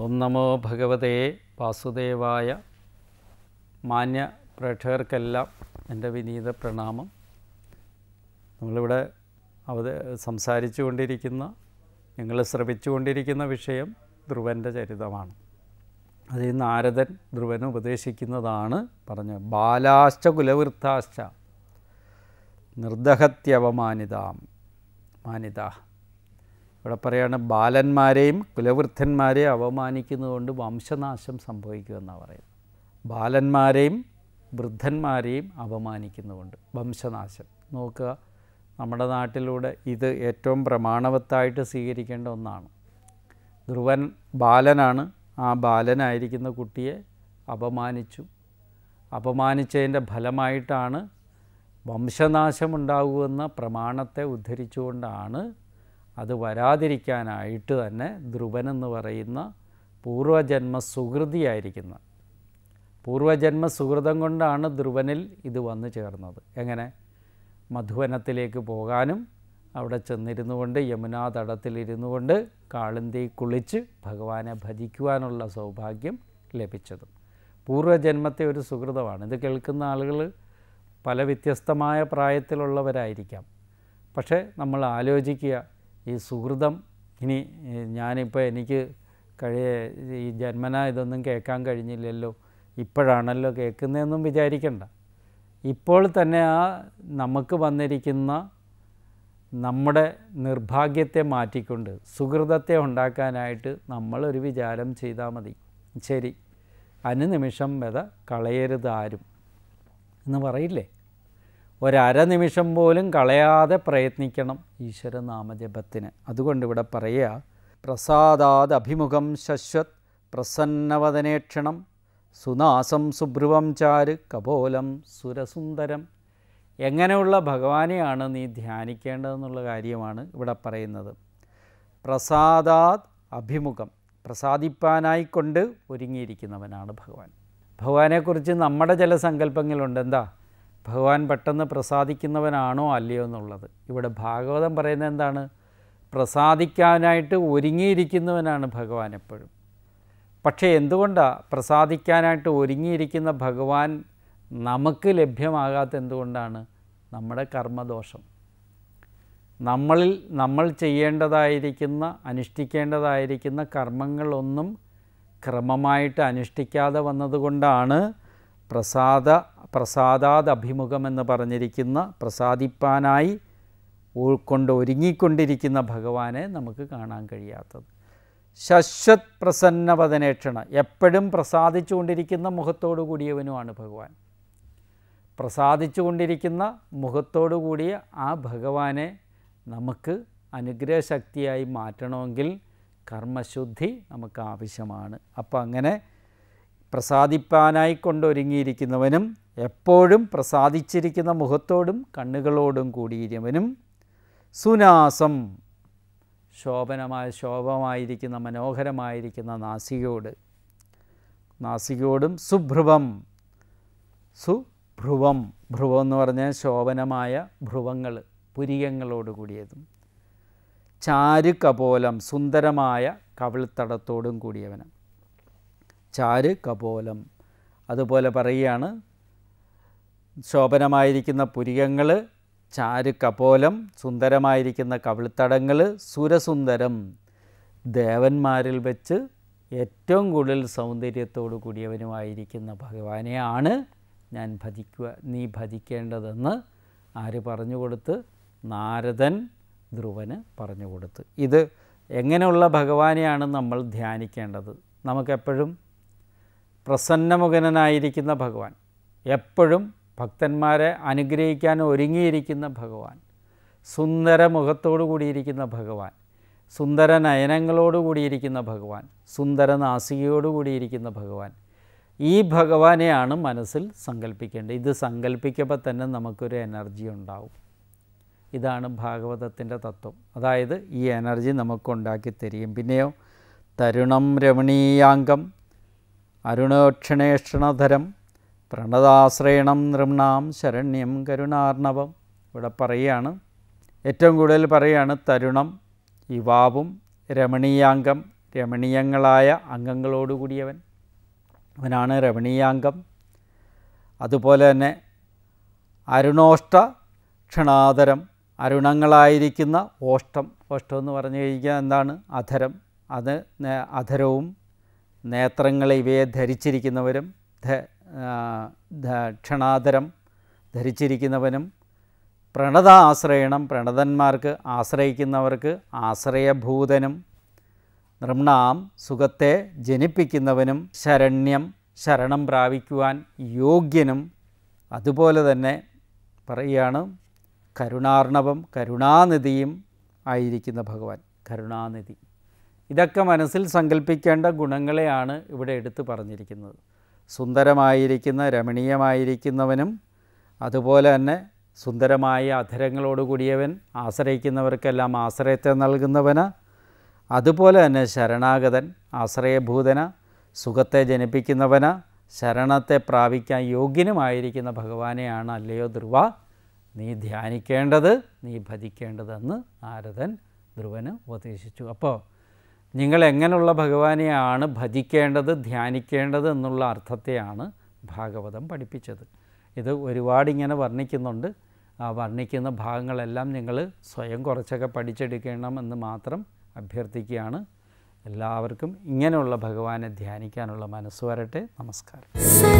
ഓം നമോ ഭഗവതേ വാസുദേവായ മാന്യ പ്രേക്ഷകർക്കെല്ലാം എൻ്റെ വിനീത പ്രണാമം നമ്മളിവിടെ അവ സംസാരിച്ചു കൊണ്ടിരിക്കുന്ന ഞങ്ങൾ ശ്രമിച്ചുകൊണ്ടിരിക്കുന്ന വിഷയം ധ്രുവൻ്റെ ചരിതമാണ് അതിൽ നാരദൻ ധ്രുവന് ഉപദേശിക്കുന്നതാണ് പറഞ്ഞ ബാലാശ്ച കുലവൃത്താശ്ച നിർദഹത്യവമാനിതാം മാനിതാ ഇവിടെ പറയുകയാണ് ബാലന്മാരെയും കുലവൃദ്ധന്മാരെയും അവമാനിക്കുന്നതുകൊണ്ട് വംശനാശം സംഭവിക്കുമെന്നാണ് പറയുന്നത് ബാലന്മാരെയും വൃദ്ധന്മാരെയും അവമാനിക്കുന്നതുകൊണ്ട് വംശനാശം നോക്കുക നമ്മുടെ നാട്ടിലൂടെ ഇത് ഏറ്റവും പ്രമാണവത്തായിട്ട് സ്വീകരിക്കേണ്ട ഒന്നാണ് ധ്രുവൻ ബാലനാണ് ആ ബാലനായിരിക്കുന്ന കുട്ടിയെ അപമാനിച്ചു അപമാനിച്ചതിൻ്റെ ഫലമായിട്ടാണ് വംശനാശമുണ്ടാകുമെന്ന പ്രമാണത്തെ ഉദ്ധരിച്ചുകൊണ്ടാണ് അത് വരാതിരിക്കാനായിട്ട് തന്നെ ധ്രുവനെന്ന് പറയുന്ന പൂർവജന്മ സുഹൃതിയായിരിക്കുന്ന പൂർവജന്മ സുഹൃതം കൊണ്ടാണ് ധ്രുവനിൽ ഇത് വന്നു ചേർന്നത് എങ്ങനെ മധുവനത്തിലേക്ക് പോകാനും അവിടെ ചെന്നിരുന്നു കൊണ്ട് യമുനാ തടത്തിലിരുന്നു കൊണ്ട് കാളിന്തി കുളിച്ച് ഭഗവാനെ ഭജിക്കുവാനുള്ള സൗഭാഗ്യം ലഭിച്ചതും പൂർവജന്മത്തെ ഒരു സുഹൃതമാണ് ഇത് കേൾക്കുന്ന ആളുകൾ പല വ്യത്യസ്തമായ പ്രായത്തിലുള്ളവരായിരിക്കാം പക്ഷേ നമ്മൾ ആലോചിക്കുക ഈ സുഹൃതം ഇനി ഞാനിപ്പോൾ എനിക്ക് കഴിയ ഈ ജന്മന ഇതൊന്നും കേൾക്കാൻ കഴിഞ്ഞില്ലല്ലോ ഇപ്പോഴാണല്ലോ കേൾക്കുന്നതെന്നും വിചാരിക്കണ്ട ഇപ്പോൾ തന്നെ ആ നമുക്ക് വന്നിരിക്കുന്ന നമ്മുടെ നിർഭാഗ്യത്തെ മാറ്റിക്കൊണ്ട് സുഹൃതത്തെ ഉണ്ടാക്കാനായിട്ട് നമ്മളൊരു വിചാരം ചെയ്താൽ മതി ശരി അനുനിമിഷം വെത കളയരുത് ആരും എന്ന് പറയില്ലേ ഒരനിമിഷം പോലും കളയാതെ പ്രയത്നിക്കണം ഈശ്വരനാമജപത്തിന് അതുകൊണ്ട് ഇവിടെ പറയുക പ്രസാദാദ് അഭിമുഖം ശശ്വത് പ്രസന്നവതനേക്ഷണം സുനാസം സുഭ്രുവം ചാര് കപോലം സുരസുന്ദരം എങ്ങനെയുള്ള ഭഗവാനെയാണ് നീ ധ്യാനിക്കേണ്ടതെന്നുള്ള കാര്യമാണ് ഇവിടെ പറയുന്നത് പ്രസാദാദ് അഭിമുഖം പ്രസാദിപ്പാനായിക്കൊണ്ട് ഒരുങ്ങിയിരിക്കുന്നവനാണ് ഭഗവാൻ ഭഗവാനെക്കുറിച്ച് നമ്മുടെ ചില സങ്കല്പങ്ങളുണ്ട് എന്താ ഭഗവാൻ പെട്ടെന്ന് പ്രസാദിക്കുന്നവനാണോ അല്ലയോ എന്നുള്ളത് ഇവിടെ ഭാഗവതം പറയുന്നത് എന്താണ് പ്രസാദിക്കാനായിട്ട് ഒരുങ്ങിയിരിക്കുന്നവനാണ് ഭഗവാൻ എപ്പോഴും പക്ഷേ എന്തുകൊണ്ടാണ് പ്രസാദിക്കാനായിട്ട് ഒരുങ്ങിയിരിക്കുന്ന ഭഗവാൻ നമുക്ക് ലഭ്യമാകാത്ത എന്തുകൊണ്ടാണ് നമ്മുടെ കർമ്മദോഷം നമ്മളിൽ നമ്മൾ ചെയ്യേണ്ടതായിരിക്കുന്ന അനുഷ്ഠിക്കേണ്ടതായിരിക്കുന്ന കർമ്മങ്ങളൊന്നും ക്രമമായിട്ട് അനുഷ്ഠിക്കാതെ വന്നതുകൊണ്ടാണ് പ്രസാദ പ്രസാദാദഭിമുഖമെന്ന് പറഞ്ഞിരിക്കുന്ന പ്രസാദിപ്പാനായി ഉൾക്കൊണ്ട് ഒരുങ്ങിക്കൊണ്ടിരിക്കുന്ന ഭഗവാനെ നമുക്ക് കാണാൻ കഴിയാത്തത് ശശ്വത് പ്രസന്നവതനേക്ഷണ എപ്പോഴും പ്രസാദിച്ചുകൊണ്ടിരിക്കുന്ന മുഖത്തോടു കൂടിയവനുമാണ് ഭഗവാൻ പ്രസാദിച്ചുകൊണ്ടിരിക്കുന്ന മുഖത്തോടു കൂടിയ ആ ഭഗവാനെ നമുക്ക് അനുഗ്രഹശക്തിയായി മാറ്റണമെങ്കിൽ കർമ്മശുദ്ധി നമുക്ക് ആവശ്യമാണ് അപ്പോൾ അങ്ങനെ പ്രസാദിപ്പാനായി കൊണ്ടൊരുങ്ങിയിരിക്കുന്നവനും എപ്പോഴും പ്രസാദിച്ചിരിക്കുന്ന മുഖത്തോടും കണ്ണുകളോടും കൂടിയിരുന്നവനും സുനാസം ശോഭനമായ ശോഭമായിരിക്കുന്ന മനോഹരമായിരിക്കുന്ന നാസികയോട് നാസികയോടും സുഭ്രുവം സുഭ്രുവം ഭ്രുവം എന്ന് പറഞ്ഞാൽ ശോഭനമായ ഭ്രുവങ്ങൾ പുരികങ്ങളോട് കൂടിയതും ചാരുകപോലം സുന്ദരമായ കവിൾത്തടത്തോടും കൂടിയവനും ചാര് കപോലം അതുപോലെ പറയുകയാണ് ശോഭനമായിരിക്കുന്ന പുരികങ്ങൾ ചാര് കപോലം സുന്ദരമായിരിക്കുന്ന കവിൾത്തടങ്ങൾ സുരസുന്ദരം ദേവന്മാരിൽ വെച്ച് ഏറ്റവും കൂടുതൽ സൗന്ദര്യത്തോടു കൂടിയവനുമായിരിക്കുന്ന ഭഗവാനെയാണ് ഞാൻ ഭജിക്കുക നീ ഭജിക്കേണ്ടതെന്ന് ആര് പറഞ്ഞു കൊടുത്ത് നാരദൻ ധ്രുവന് പറഞ്ഞു കൊടുത്ത് ഇത് എങ്ങനെയുള്ള ഭഗവാനെയാണ് നമ്മൾ ധ്യാനിക്കേണ്ടത് നമുക്കെപ്പോഴും പ്രസന്നമുഖനായിരിക്കുന്ന ഭഗവാൻ എപ്പോഴും ഭക്തന്മാരെ അനുഗ്രഹിക്കാൻ ഒരുങ്ങിയിരിക്കുന്ന ഭഗവാൻ സുന്ദര മുഖത്തോടു കൂടിയിരിക്കുന്ന ഭഗവാൻ സുന്ദര നയനങ്ങളോടു കൂടിയിരിക്കുന്ന ഭഗവാൻ സുന്ദര നാസികയോടു കൂടിയിരിക്കുന്ന ഭഗവാൻ ഈ ഭഗവാനെയാണ് മനസ്സിൽ സങ്കല്പിക്കേണ്ടത് ഇത് സങ്കല്പിക്കുമ്പോൾ തന്നെ നമുക്കൊരു എനർജി ഉണ്ടാവും ഇതാണ് ഭാഗവതത്തിൻ്റെ തത്വം അതായത് ഈ എനർജി നമുക്കുണ്ടാക്കി തരികയും പിന്നെയോ തരുണം രമണീയാംഗം അരുണോക്ഷണേഷണധരം പ്രണതാശ്രയണം നൃംണാം ശരണ്യം കരുണാർണവം ഇവിടെ പറയുകയാണ് ഏറ്റവും കൂടുതൽ പറയുകയാണ് തരുണം യുവാവും രമണീയാംഗം രമണീയങ്ങളായ അംഗങ്ങളോടുകൂടിയവൻ അവനാണ് രമണീയാംഗം അതുപോലെ തന്നെ അരുണോഷ്ട ക്ഷണാധരം അരുണങ്ങളായിരിക്കുന്ന ഓഷ്ടം ഓഷ്ടം എന്ന് പറഞ്ഞു കഴിഞ്ഞാൽ എന്താണ് അധരം അത് അധരവും നേത്രങ്ങൾ ഇവയെ ധരിച്ചിരിക്കുന്നവരും ക്ഷണാതരം ധരിച്ചിരിക്കുന്നവനും പ്രണത ആശ്രയണം പ്രണതന്മാർക്ക് ആശ്രയിക്കുന്നവർക്ക് ആശ്രയഭൂതനും നൃണാം സുഖത്തെ ജനിപ്പിക്കുന്നവനും ശരണ്യം ശരണം പ്രാപിക്കുവാൻ യോഗ്യനും അതുപോലെ തന്നെ പറയുകയാണ് കരുണാർണവം കരുണാനിധിയും ആയിരിക്കുന്ന ഭഗവാൻ കരുണാനിധി ഇതൊക്കെ മനസ്സിൽ സങ്കല്പിക്കേണ്ട ഗുണങ്ങളെയാണ് ഇവിടെ എടുത്തു പറഞ്ഞിരിക്കുന്നത് സുന്ദരമായിരിക്കുന്ന രമണീയമായിരിക്കുന്നവനും അതുപോലെ തന്നെ സുന്ദരമായ അധരങ്ങളോടുകൂടിയവൻ കൂടിയവൻ ആശ്രയിക്കുന്നവർക്കെല്ലാം ആശ്രയത്തെ നൽകുന്നവന് അതുപോലെ തന്നെ ശരണാഗതൻ ആശ്രയഭൂതന സുഖത്തെ ജനിപ്പിക്കുന്നവന് ശരണത്തെ പ്രാപിക്കാൻ യോഗ്യനുമായിരിക്കുന്ന ഭഗവാനെയാണ് അല്ലയോ ധ്രുവ നീ ധ്യാനിക്കേണ്ടത് നീ ഭജിക്കേണ്ടതെന്ന് നാരദൻ ധ്രുവന് ഉപദേശിച്ചു അപ്പോൾ നിങ്ങൾ എങ്ങനെയുള്ള ഭഗവാനെയാണ് ഭജിക്കേണ്ടത് ധ്യാനിക്കേണ്ടത് എന്നുള്ള അർത്ഥത്തെയാണ് ഭാഗവതം പഠിപ്പിച്ചത് ഇത് ഒരുപാട് ഇങ്ങനെ വർണ്ണിക്കുന്നുണ്ട് ആ വർണ്ണിക്കുന്ന ഭാഗങ്ങളെല്ലാം നിങ്ങൾ സ്വയം കുറച്ചൊക്കെ പഠിച്ചെടുക്കണം എന്ന് മാത്രം അഭ്യർത്ഥിക്കുകയാണ് എല്ലാവർക്കും ഇങ്ങനെയുള്ള ഭഗവാനെ ധ്യാനിക്കാനുള്ള മനസ്സ് വരട്ടെ നമസ്കാരം